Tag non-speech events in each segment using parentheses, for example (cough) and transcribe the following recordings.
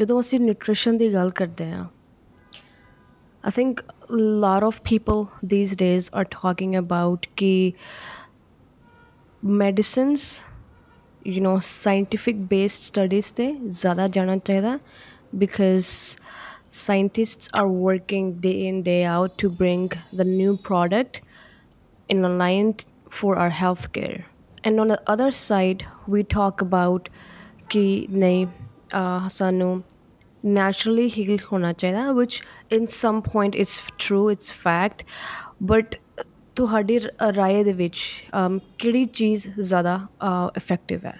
ਜਦੋਂ ਅਸੀਂ ਨਿਊਟ੍ਰੀਸ਼ਨ ਦੀ ਗੱਲ ਕਰਦੇ ਹਾਂ I think lot of people these days are talking about ki medicines you know scientific based studies te zyada jana chahida because scientists are working day in day out to bring the new product in line for our healthcare and on the other side we talk about ki nahi ਸਾਨੂੰ naturally heal ਹੋਣਾ ਚਾਹੀਦਾ ਵਿਚ in some point it's true it's fact but ਤੁਹਾਡੀ رائے ਦੇ ਵਿੱਚ ਕਿਹੜੀ ਚੀਜ਼ ਜ਼ਿਆਦਾ ਇਫੈਕਟਿਵ ਹੈ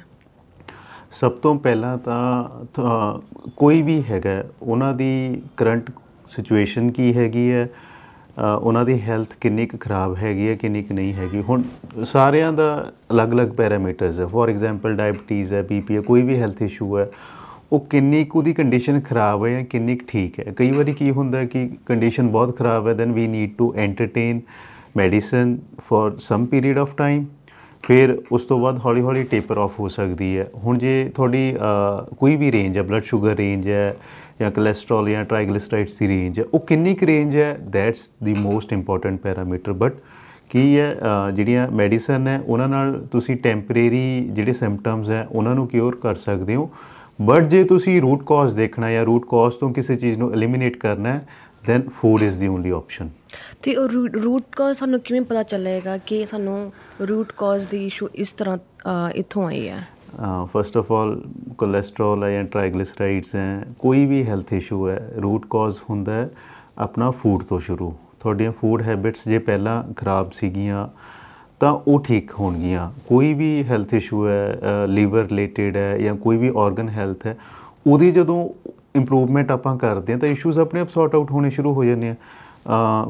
ਸਭ ਤੋਂ ਪਹਿਲਾਂ ਤਾਂ ਕੋਈ ਵੀ ਹੈਗਾ ਉਹਨਾਂ ਦੀ ਕਰੰਟ ਸਿਚੁਏਸ਼ਨ ਕੀ ਹੈਗੀ ਹੈ ਉਹਨਾਂ ਦੀ ਹੈਲਥ ਕਿੰਨੀ ਕੁ ਖਰਾਬ ਹੈਗੀ ਹੈ ਕਿੰਨੀ ਕੁ ਨਹੀਂ ਹੈਗੀ ਹੁਣ ਸਾਰਿਆਂ ਦਾ ਅਲੱਗ-ਅਲੱਗ ਪੈਰਾਮੀਟਰਸ ਹੈ ਫੋਰ ਐਗਜ਼ਾਮਪਲ ਡਾਇਬੀਟੀਜ਼ ਹੈ ਬੀਪੀ ਹੈ ਕੋਈ ਵੀ ਹੈਲਥ ਇਸ਼ੂ ਹੈ ਉਹ ਕਿੰਨੀ ਕੁ ਦੀ ਕੰਡੀਸ਼ਨ ਖਰਾਬ ਹੈ ਜਾਂ ਕਿੰਨੀ ਕੁ ਠੀਕ ਹੈ ਕਈ ਵਾਰੀ ਕੀ ਹੁੰਦਾ ਕਿ ਕੰਡੀਸ਼ਨ ਬਹੁਤ ਖਰਾਬ ਹੈ then we need to entertain medicine for some period of time ਫਿਰ ਉਸ ਤੋਂ ਬਾਅਦ ਹੌਲੀ-ਹੌਲੀ ਟੇਪਰ ਆਫ ਹੋ ਸਕਦੀ ਹੈ ਹੁਣ ਜੇ ਤੁਹਾਡੀ ਕੋਈ ਵੀ ਰੇਂਜ ਹੈ ਬਲੱਡ ਸ਼ੂਗਰ ਰੇਂਜ ਹੈ ਜਾਂ ਕੋਲੇਸਟ੍ਰੋਲ ਜਾਂ ਟ੍ਰਾਈਗਲਿਸਰਾਈਡਸ ਦੀ ਰੇਂਜ ਹੈ ਉਹ ਕਿੰਨੀ ਕੁ ਰੇਂਜ ਹੈ that's the most important parameter but ਕੀ ਹੈ ਜਿਹੜੀਆਂ ਮੈਡੀਸਨ ਹੈ ਉਹਨਾਂ ਨਾਲ ਤੁਸੀਂ ਟੈਂਪਰੇਰੀ ਜਿਹੜੇ ਸਿੰਪਟਮਸ ਹੈ ਉਹਨਾਂ ਨੂੰ ਕਿਉਰ ਕਰ ਸਕਦੇ ਹੋ ਬਟ ਜੇ ਤੁਸੀਂ ਰੂਟ ਕਾਜ਼ ਦੇਖਣਾ ਜਾਂ ਰੂਟ ਕਾਜ਼ ਤੋਂ ਕਿਸੇ ਚੀਜ਼ ਨੂੰ ਐਲੀਮੀਨੇਟ ਕਰਨਾ ਹੈ then food is the only option ਤੇ ਉਹ ਰੂਟ ਕਾਜ਼ ਸਾਨੂੰ ਕਿਵੇਂ ਪਤਾ ਚੱਲੇਗਾ ਕਿ ਸਾਨੂੰ ਰੂਟ ਕਾਜ਼ ਦੀ ਇਸ਼ੂ ਇਸ ਤਰ੍ਹਾਂ ਇੱਥੋਂ ਆਈ ਹੈ ਫਰਸਟ ਆਫ ਆਲ ਕੋਲੇਸਟ੍ਰੋਲ ਹੈ ਜਾਂ ਟ੍ਰਾਈਗਲਿਸਰਾਈਡਸ ਹੈ ਕੋਈ ਵੀ ਹੈਲਥ ਇਸ਼ੂ ਹੈ ਰੂਟ ਕਾਜ਼ ਹੁੰਦਾ ਹੈ ਆਪਣਾ ਫੂਡ ਤੋਂ ਸ਼ੁਰੂ ਤੁਹਾਡੀਆਂ ਫੂਡ ਹੈਬਿਟਸ ਜੇ ਪਹਿਲਾਂ ਖਰਾਬ ਸੀਗੀਆਂ ਤਾਂ ਉਹ ਠੀਕ ਹੋਣਗੀਆਂ ਕੋਈ ਵੀ ਹੈਲਥ ਇਸ਼ੂ ਹੈ ਲੀਵਰ ਰਿਲੇਟਡ ਹੈ ਜਾਂ ਕੋਈ ਵੀ ਆਰਗਨ ਹੈਲਥ ਹੈ ਉਹਦੀ ਜਦੋਂ ਇੰਪਰੂਵਮੈਂਟ ਆਪਾਂ ਕਰਦੇ ਆ ਤਾਂ ਇਸ਼ੂਸ ਆਪਣੇ ਆਪ ਸੌਰਟ ਆਊਟ ਹੋਣੇ ਸ਼ੁਰੂ ਹੋ ਜਾਂਦੇ ਆ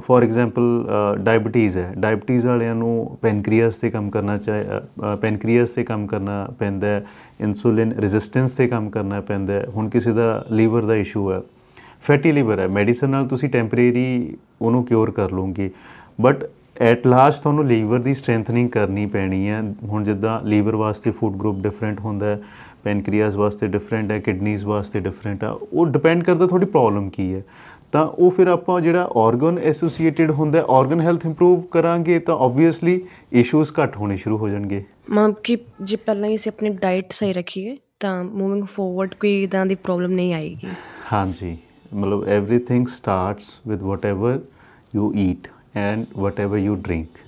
ਫੋਰ ਐਗਜ਼ਾਮਪਲ ਡਾਇਬੀਟੀਜ਼ ਹੈ ਡਾਇਬੀਟੀਜ਼ ਵਾਲਿਆਂ ਨੂੰ ਪੈਨਕ੍ਰੀਅਸ ਤੇ ਕੰਮ ਕਰਨਾ ਚਾਹੀਦਾ ਪੈਨਕ੍ਰੀਅਸ ਤੇ ਕੰਮ ਕਰਨਾ ਪੈਂਦਾ ਇਨਸੂਲਿਨ ਰੈਜ਼ਿਸਟੈਂਸ ਤੇ ਕੰਮ ਕਰਨਾ ਪੈਂਦਾ ਹੁਣ ਕਿਸੇ ਦਾ ਲੀਵਰ ਦਾ ਇਸ਼ੂ ਹੈ ਫੈਟੀ ਲੀਵਰ ਹੈ ਮੈਡੀਸਨ ਨਾਲ ਤੁਸੀਂ ਟੈਂਪਰੇਰੀ ਉਹਨੂੰ ਕਿਉਰ ਕਰ ਲਓਗੇ ਬਟ ਐਟ ਲਾਸਟ ਤੁਹਾਨੂੰ ਲੀਵਰ ਦੀ ਸਟਰੈਂਥਨਿੰਗ ਕਰਨੀ ਪੈਣੀ ਹੈ ਹੁਣ ਜਿੱਦਾਂ ਲੀਵਰ ਵਾਸਤੇ ਫੂਡ ਗਰੁੱਪ ਡਿਫਰੈਂਟ ਹੁੰਦਾ ਹੈ ਪੈਨਕ੍ਰੀਆਸ ਵਾਸਤੇ ਡਿਫਰੈਂਟ ਹੈ ਕਿਡਨੀਜ਼ ਵਾਸਤੇ ਡਿਫਰੈਂਟ ਆ ਉਹ ਡਿਪੈਂਡ ਕਰਦਾ ਤੁਹਾਡੀ ਪ੍ਰੋਬਲਮ ਕੀ ਹੈ ਤਾਂ ਉਹ ਫਿਰ ਆਪਾਂ ਜਿਹੜਾ ਆਰਗਨ ਐਸੋਸੀਏਟਿਡ ਹੁੰਦਾ ਆਰਗਨ ਹੈਲਥ ਇੰਪਰੂਵ ਕਰਾਂਗੇ ਤਾਂ ਆਬਵੀਅਸਲੀ ਇਸ਼ੂਸ ਘੱਟ ਹੋਣੇ ਸ਼ੁਰੂ ਹੋ ਜਾਣਗੇ ਮਾਂ ਕੀ ਜੇ ਪਹਿਲਾਂ ਹੀ ਅਸੀਂ ਆਪਣੀ ਡਾਈਟ ਸਹੀ ਰੱਖੀਏ ਤਾਂ ਮੂਵਿੰਗ ਫੋਰਵਰਡ ਕੋਈ ਇਦਾਂ ਦੀ ਪ੍ਰੋਬਲਮ ਨਹੀਂ ਆਏਗੀ ਹਾਂਜੀ ਮਤਲਬ everything starts with whatever you eat and whatever you drink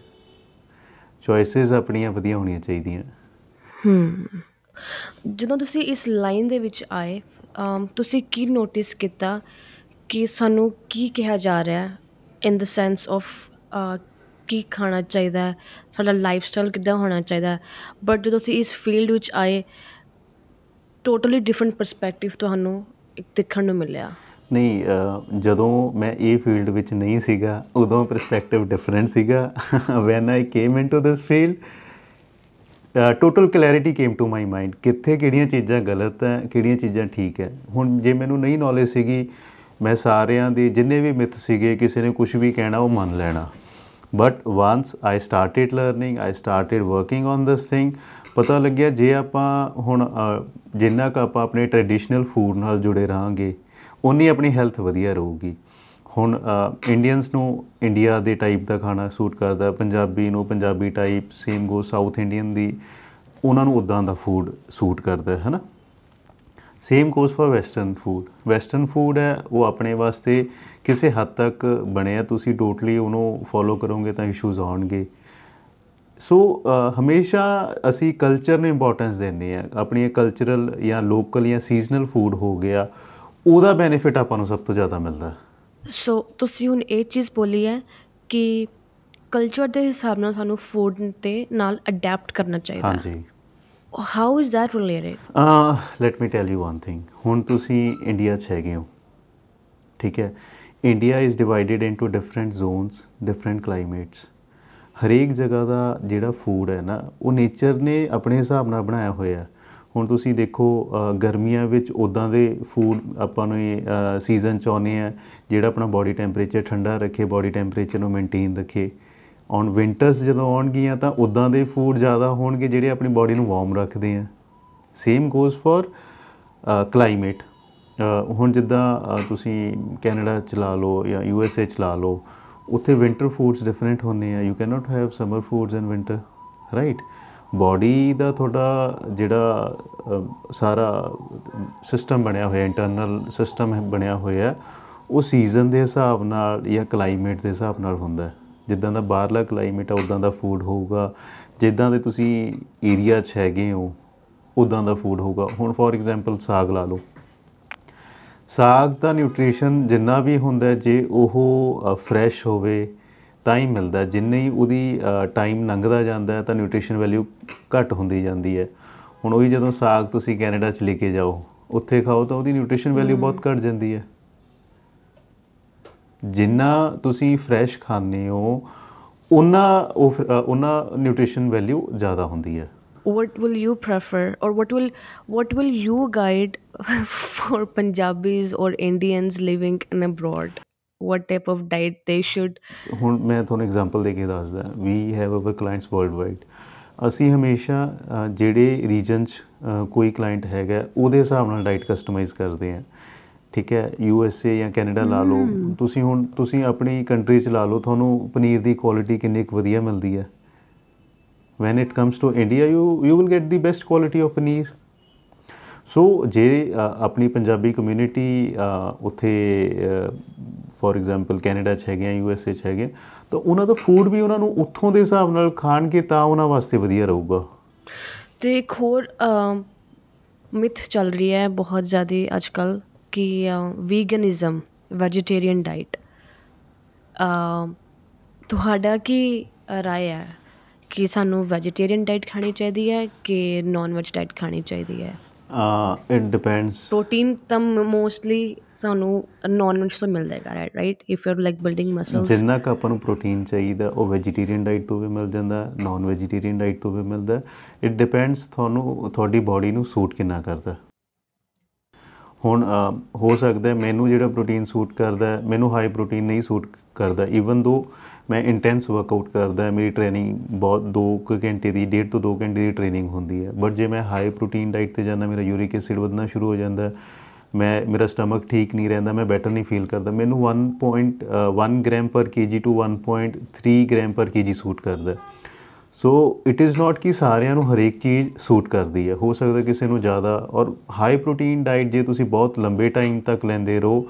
choices ਆਪਣੀਆਂ ਵਧੀਆ ਹੋਣੀਆਂ ਚਾਹੀਦੀਆਂ ਹੂੰ ਜਦੋਂ ਤੁਸੀਂ ਇਸ ਲਾਈਨ ਦੇ ਵਿੱਚ ਆਏ ਤੁਸੀਂ ਕੀ ਨੋਟਿਸ ਕੀਤਾ ਕਿ ਸਾਨੂੰ ਕੀ ਕਿਹਾ ਜਾ ਰਿਹਾ ਹੈ ਇਨ ਦ ਸੈਂਸ ਆਫ ਕੀ ਖਾਣਾ ਚਾਹੀਦਾ ਹੈ ਸਾਡਾ ਲਾਈਫ ਸਟਾਈਲ ਕਿਦਾਂ ਹੋਣਾ ਚਾਹੀਦਾ ਬਟ ਜਦੋਂ ਤੁਸੀਂ ਇਸ ਫੀਲਡ ਵਿੱਚ ਆਏ ਟੋਟਲੀ ਡਿਫਰੈਂਟ ਪਰਸਪੈਕਟਿਵ ਤੁਹਾਨੂੰ ਇੱਕ ਦੇਖਣ ਨੂੰ ਮਿਲਿਆ ਨਹੀਂ ਜਦੋਂ ਮੈਂ ਇਹ ਫੀਲਡ ਵਿੱਚ ਨਹੀਂ ਸੀਗਾ ਉਦੋਂ ਪਰਸਪੈਕਟਿਵ ਡਿਫਰੈਂਟ ਸੀਗਾ when I came into this field total clarity came to my mind ਕਿੱਥੇ ਕਿਹੜੀਆਂ ਚੀਜ਼ਾਂ ਗਲਤ ਹੈ ਕਿਹੜੀਆਂ ਚੀਜ਼ਾਂ ਠੀਕ ਹੈ ਹੁਣ ਜੇ ਮੈਨੂੰ ਨਹੀਂ ਨੌਲੇਜ ਸੀਗੀ ਮੈਂ ਸਾਰਿਆਂ ਦੀ ਜਿੰਨੇ ਵੀ ਮਿੱਥ ਸੀਗੇ ਕਿਸੇ ਨੇ ਕੁਝ ਵੀ ਕਹਿਣਾ ਉਹ ਮੰਨ ਲੈਣਾ but once I started learning I started working on this thing ਪਤਾ ਲੱਗਿਆ ਜੇ ਆਪਾਂ ਹੁਣ ਜਿੰਨਾ ਕ ਆਪਾਂ ਆਪਣੇ ਟ੍ਰੈਡੀਸ਼ਨਲ ਫੂਡ ਨਾਲ ਜੁੜੇ ਰਹਾਂਗੇ ਉਨੀ ਆਪਣੀ ਹੈਲਥ ਵਧੀਆ ਰਹੂਗੀ ਹੁਣ ਇੰਡੀਅਨਸ ਨੂੰ ਇੰਡੀਆ ਦੇ ਟਾਈਪ ਦਾ ਖਾਣਾ ਸੂਟ ਕਰਦਾ ਪੰਜਾਬੀ ਨੂੰ Punjabi type same go south Indian ਦੀ ਉਹਨਾਂ ਨੂੰ ਉਦਾਂ ਦਾ ਫੂਡ ਸੂਟ ਕਰਦਾ ਹੈ ਨਾ same goes for western food western food ਹੈ ਉਹ ਆਪਣੇ ਵਾਸਤੇ ਕਿਸੇ ਹੱਦ ਤੱਕ ਬਣਿਆ ਤੁਸੀਂ ਟੋਟਲੀ ਉਹਨੂੰ ਫੋਲੋ ਕਰੋਗੇ ਤਾਂ ਇਸ਼ੂਜ਼ ਆਉਣਗੇ ਸੋ ਹਮੇਸ਼ਾ ਅਸੀਂ ਕਲਚਰ ਨੂੰ ਇੰਪੋਰਟੈਂਸ ਦਿੰਨੇ ਆ ਆਪਣੀ ਕਲਚਰਲ ਜਾਂ ਲੋਕਲ ਜਾਂ ਸੀਜ਼ਨਲ ਫੂਡ ਹੋ ਗਿਆ ਉਹਦਾ ਬੈਨੀਫਿਟ ਆਪਾਂ ਨੂੰ ਸਭ ਤੋਂ ਜ਼ਿਆਦਾ ਮਿਲਦਾ ਸੋ ਤੁਸੀਂ ਹੁਣ ਇਹ ਚੀਜ਼ ਬੋਲੀ ਹੈ ਕਿ ਕਲਚਰ ਦੇ ਹਿਸਾਬ ਨਾਲ ਸਾਨੂੰ ਫੂਡ ਤੇ ਨਾਲ ਅਡਾਪਟ ਕਰਨਾ ਚਾਹੀਦਾ ਹੈ ਹਾਂਜੀ ਹਾਊ ਇਜ਼ ਦੈਟ ਰਿਲੇਟਡ ਆ let me tell you one thing ਹੁਣ ਤੁਸੀਂ ਇੰਡੀਆ 'ਚ ਹੈਗੇ ਹੋ ਠੀਕ ਹੈ India is divided into different zones different climates ਹਰੇਕ ਜਗ੍ਹਾ ਦਾ ਜਿਹੜਾ ਫੂਡ ਹੈ ਨਾ ਉਹ ਨੇਚਰ ਨੇ ਆਪਣੇ ਹਿਸਾਬ ਨਾਲ ਬਣਾਇਆ ਹੋਇਆ ਹੈ ਹੁਣ ਤੁਸੀਂ ਦੇਖੋ ਗਰਮੀਆਂ ਵਿੱਚ ਉਦਾਂ ਦੇ ਫੂਡ ਆਪਾਂ ਨੂੰ ਸੀਜ਼ਨ ਚ ਆਉਨੇ ਆ ਜਿਹੜਾ ਆਪਣਾ ਬਾਡੀ ਟੈਂਪਰੇਚਰ ਠੰਡਾ ਰੱਖੇ ਬਾਡੀ ਟੈਂਪਰੇਚਰ ਨੂੰ ਮੇਨਟੇਨ ਰੱਖੇ ਔਨ ਵਿੰਟਰਸ ਜਦੋਂ ਆਉਣਗੀਆਂ ਤਾਂ ਉਦਾਂ ਦੇ ਫੂਡ ਜ਼ਿਆਦਾ ਹੋਣਗੇ ਜਿਹੜੇ ਆਪਣੀ ਬਾਡੀ ਨੂੰ ਵਾਰਮ ਰੱਖਦੇ ਆ ਸੇਮ ਗੋਜ਼ ਫॉर ਕਲਾਈਮੇਟ ਹੁਣ ਜਿੱਦਾਂ ਤੁਸੀਂ ਕੈਨੇਡਾ ਚ ਲਾ ਲਓ ਜਾਂ ਯੂ ਐਸ ਏ ਚ ਲਾ ਲਓ ਉੱਥੇ ਵਿంటర్ ਫੂਡਸ ਡਿਫਰੈਂਟ ਹੁੰਦੇ ਆ you cannot have summer foods in winter right body ਦਾ ਤੁਹਾਡਾ ਜਿਹੜਾ ਸਾਰਾ ਸਿਸਟਮ ਬਣਿਆ ਹੋਇਆ ਇੰਟਰਨਲ ਸਿਸਟਮ ਬਣਿਆ ਹੋਇਆ ਉਹ ਸੀਜ਼ਨ ਦੇ ਹਿਸਾਬ ਨਾਲ ਜਾਂ ਕਲਾਈਮੇਟ ਦੇ ਹਿਸਾਬ ਨਾਲ ਹੁੰਦਾ ਹੈ ਜਿੱਦਾਂ ਦਾ ਬਾਹਰਲਾ ਕਲਾਈਮੇਟ ਆ ਉਦਾਂ ਦਾ ਫੂਡ ਹੋਊਗਾ ਜਿੱਦਾਂ ਦੇ ਤੁਸੀਂ ਏਰੀਆ 'ਚ ਹੈਗੇ ਹੋ ਉਦਾਂ ਦਾ ਫੂਡ ਹੋਊਗਾ ਹੁਣ ਫੋਰ ਐਗਜ਼ਾਮਪਲ ਸਾਗ ਲਾ ਲਓ ਸਾਗ ਦਾ ਨਿਊਟ੍ਰੀਸ਼ਨ ਜਿੰਨਾ ਵੀ ਹੁੰਦਾ ਜੇ ਉਹ ਫਰੈਸ਼ ਹੋਵੇ ਟਾਈਮ ਮਿਲਦਾ ਜਿੰਨੇ ਹੀ ਉਹਦੀ ਟਾਈਮ ਲੰਘਦਾ ਜਾਂਦਾ ਹੈ ਤਾਂ ਨਿਊਟ੍ਰੀਸ਼ਨ ਵੈਲਿਊ ਘਟ ਹੁੰਦੀ ਜਾਂਦੀ ਹੈ ਹੁਣ ਉਹੀ ਜਦੋਂ ਸਾਗ ਤੁਸੀਂ ਕੈਨੇਡਾ ਚ ਲੈ ਕੇ ਜਾਓ ਉੱਥੇ ਖਾਓ ਤਾਂ ਉਹਦੀ ਨਿਊਟ੍ਰੀਸ਼ਨ ਵੈਲਿਊ ਬਹੁਤ ਘਟ ਜਾਂਦੀ ਹੈ ਜਿੰਨਾ ਤੁਸੀਂ ਫਰੈਸ਼ ਖਾਂਦੇ ਹੋ ਉਹਨਾਂ ਉਹਨਾਂ ਨਿਊਟ੍ਰੀਸ਼ਨ ਵੈਲਿਊ ਜ਼ਿਆਦਾ ਹੁੰਦੀ ਹੈ what will you prefer or what will what will you guide (laughs) for punjabis or indians living in abroad what type of diet they should ਹੁਣ ਮੈਂ ਤੁਹਾਨੂੰ ਐਗਜ਼ਾਮਪਲ ਦੇ ਕੇ ਦੱਸਦਾ we have our clients world wide ਅਸੀਂ ਹਮੇਸ਼ਾ ਜਿਹੜੇ reason ਚ ਕੋਈ ਕਲਾਇੰਟ ਹੈਗਾ ਉਹਦੇ ਹਿਸਾਬ ਨਾਲ ਡਾਈਟ ਕਸਟਮਾਈਜ਼ ਕਰਦੇ ਆ ਠੀਕ ਹੈ ਯੂ ਐਸ ਏ ਜਾਂ ਕੈਨੇਡਾ ਲਾ ਲਓ ਤੁਸੀਂ ਹੁਣ ਤੁਸੀਂ ਆਪਣੀ ਕੰਟਰੀ ਚ ਲਾ ਲਓ ਤੁਹਾਨੂੰ ਪਨੀਰ ਦੀ ਕੁਆਲਿਟੀ ਕਿੰਨੀ ਕੁ ਵਧੀਆ ਮਿਲਦੀ ਹੈ when it comes to india you you will get the best quality of paneer ਸੋ ਜੇ ਅ, ਆਪਣੀ ਪੰਜਾਬੀ ਕਮਿਊਨਿਟੀ ਉੱਥੇ ਫੋਰ ਐਗਜ਼ਾਮਪਲ ਕੈਨੇਡਾ ਚ ਹੈਗੇ ਆ ਯੂ ਐਸ ਏ ਚ ਹੈਗੇ ਤਾਂ ਉਹਨਾਂ ਦਾ ਫੂਡ ਵੀ ਉਹਨਾਂ ਨੂੰ ਉੱਥੋਂ ਦੇ ਹਿਸਾਬ ਨਾਲ ਖਾਣ ਕੇ ਤਾਂ ਉਹਨਾਂ ਵਾਸਤੇ ਵਧੀਆ ਰਹੂਗਾ ਤੇ ਇੱਕ ਹੋਰ ਮਿਥ ਚੱਲ ਰਹੀ ਹੈ ਬਹੁਤ ਜ਼ਿਆਦਾ ਅੱਜ ਕੱਲ ਕਿ ਵੀਗਨਿਜ਼ਮ ਵੈਜੀਟੇਰੀਅਨ ਡਾਈਟ ਤੁਹਾਡਾ ਕੀ رائے ਹੈ ਕਿ ਸਾਨੂੰ ਵੈਜੀਟੇਰੀਅਨ ਡਾਈਟ ਖਾਣੀ ਚਾਹੀਦੀ ਹੈ ਕਿ ਨਾਨ ਵੈਜ ਡਾਈਟ ਖਾਣੀ ਚਾਹੀਦੀ ਹੈ ਇਟ ਡਿਪੈਂਡਸ ਪ੍ਰੋਟੀਨ ਤਾਂ ਮੋਸਟਲੀ ਸਾਨੂੰ ਨਾਨ ਵੈਜ ਤੋਂ ਮਿਲਦਾ ਹੈਗਾ right if you are like building muscles ਜਿੰਨਾ ਕ ਆਪਾਂ ਨੂੰ ਪ੍ਰੋਟੀਨ ਚਾਹੀਦਾ ਉਹ ਵੈਜੀਟੇਰੀਅਨ ਡਾਈਟ ਤੋਂ ਵੀ ਮਿਲ ਜਾਂਦਾ ਨਾਨ ਵੈਜੀਟੇਰੀਅਨ ਡਾਈਟ ਤੋਂ ਵੀ ਮਿਲਦਾ ਇਟ ਡਿਪੈਂਡਸ ਤੁਹਾਨੂੰ ਤੁਹਾਡੀ ਬਾਡੀ ਨੂੰ ਸੂਟ ਕਿੰਨਾ ਕਰਦਾ ਹੁਣ ਹੋ ਸਕਦਾ ਮੈਨੂੰ ਜਿਹੜਾ ਪ੍ਰੋਟੀਨ ਸੂਟ ਕਰਦਾ ਮੈਨੂੰ ਹਾਈ ਪ੍ਰੋਟੀਨ ਨਹੀਂ ਸੂਟ ਕਰਦਾ ਈਵਨ ਦੋ ਮੈਂ ਇੰਟੈਂਸ ਵਰਕਆਊਟ ਕਰਦਾ ਮੇਰੀ ਟ੍ਰੇਨਿੰਗ ਬਹੁਤ 2 ਘੰਟੇ ਦੀ 1.5 ਤੋਂ 2 ਘੰਟੇ ਦੀ ਟ੍ਰੇਨਿੰਗ ਹੁੰਦੀ ਹੈ ਬਟ ਜੇ ਮੈਂ ਹਾਈ ਪ੍ਰੋਟੀਨ ਡਾਈਟ ਤੇ ਜਾਂਦਾ ਮੇਰਾ ਯੂਰਿਕ ਐਸਿਡ ਵਧਣਾ ਸ਼ੁਰੂ ਹੋ ਜਾਂਦਾ ਮੈਂ ਮੇਰਾ ਸਟਮਕ ਠੀਕ ਨਹੀਂ ਰਹਿੰਦਾ ਮੈਂ ਬੈਟਰ ਨਹੀਂ ਫੀਲ ਕਰਦਾ ਮੈਨੂੰ 1.1 gram per KG to 1.3 gram per KG suit ਕਰਦਾ ਸੋ ਇਟ ਇਜ਼ ਨਾਟ ਕਿ ਸਾਰਿਆਂ ਨੂੰ ਹਰੇਕ ਚੀਜ਼ ਸੂਟ ਕਰਦੀ ਹੈ ਹੋ ਸਕਦਾ ਕਿਸੇ ਨੂੰ ਜ਼ਿਆਦਾ ਔਰ ਹਾਈ ਪ੍ਰੋਟੀਨ ਡਾਈਟ ਜੇ ਤੁਸੀਂ ਬਹੁਤ ਲੰਬੇ ਟਾਈਮ ਤੱਕ ਲੈਂਦੇ ਰਹੋ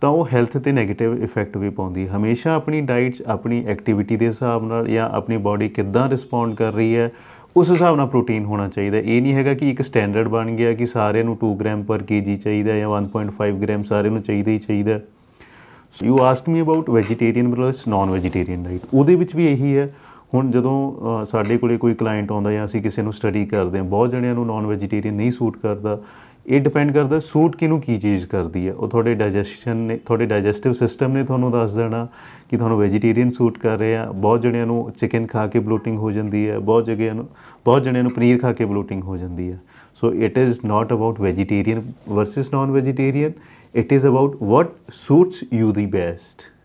ਤਾਂ ਉਹ ਹੈਲਥ ਤੇ 네ਗੇਟਿਵ ਇਫੈਕਟ ਵੀ ਪਾਉਂਦੀ ਹੈ ਹਮੇਸ਼ਾ ਆਪਣੀ ਡਾਈਟ ਆਪਣੀ ਐਕਟੀਵਿਟੀ ਦੇ ਹਿਸਾਬ ਨਾਲ ਜਾਂ ਆਪਣੀ ਬਾਡੀ ਕਿੱਦਾਂ ਰਿਸਪੌਂਡ ਕਰ ਰਹੀ ਹੈ ਉਸ ਹਿਸਾਬ ਨਾਲ ਪ੍ਰੋਟੀਨ ਹੋਣਾ ਚਾਹੀਦਾ ਇਹ ਨਹੀਂ ਹੈਗਾ ਕਿ ਇੱਕ ਸਟੈਂਡਰਡ ਬਣ ਗਿਆ ਕਿ ਸਾਰਿਆਂ ਨੂੰ 2 ਗ੍ਰਾਮ ਪਰ ਕੇਜੀ ਚਾਹੀਦਾ ਜਾਂ 1.5 ਗ੍ਰਾਮ ਸਾਰਿਆਂ ਨੂੰ ਚਾਹੀਦਾ ਹੀ ਚਾਹੀਦਾ so you ask me about vegetarian versus non vegetarian diet ਉਹਦੇ ਵਿੱਚ ਵੀ ਇਹੀ ਹੈ ਹੁਣ ਜਦੋਂ ਸਾਡੇ ਕੋਲੇ ਕੋਈ ਕਲਾਇੰਟ ਆਉਂਦਾ ਜਾਂ ਅਸੀਂ ਕਿਸੇ ਨੂੰ ਸਟੱਡੀ ਕਰਦੇ ਹਾਂ ਬਹੁਤ ਜਣਿਆਂ ਨੂੰ ਨਾਨ ਵੈਜੀਟੇਰੀਅਨ ਨਹੀਂ ਸੂਟ ਕਰਦਾ ਇਹ ਡਿਪੈਂਡ ਕਰਦਾ ਸੂਟ ਕਿਨੂੰ ਕੀ ਚੀਜ਼ ਕਰਦੀ ਹੈ ਉਹ ਤੁਹਾਡੇ ਡਾਈਜੈਸ਼ਨ ਨੇ ਤੁਹਾਡੇ ਡਾਈਜੈਸਟਿਵ ਸਿਸਟਮ ਨੇ ਤੁਹਾਨੂੰ ਦੱਸ ਦੇਣਾ ਕਿ ਤੁਹਾਨੂੰ ਵੈਜੀਟੇਰੀਅਨ ਸੂਟ ਕਰ ਰਿਹਾ ਬਹੁਤ ਜਣਿਆਂ ਨੂੰ ਚਿਕਨ ਖਾ ਕੇ ਬਲੂਟਿੰਗ ਹੋ ਜਾਂਦੀ ਹੈ ਬਹੁਤ ਜਗਿਆਂ ਨੂੰ ਬਹੁਤ ਜਣਿਆਂ ਨੂੰ ਪਨੀਰ ਖਾ ਕੇ ਬਲੂਟਿੰਗ ਹੋ ਜਾਂਦੀ ਹੈ so it is not about vegetarian versus non vegetarian it is about what suits you the best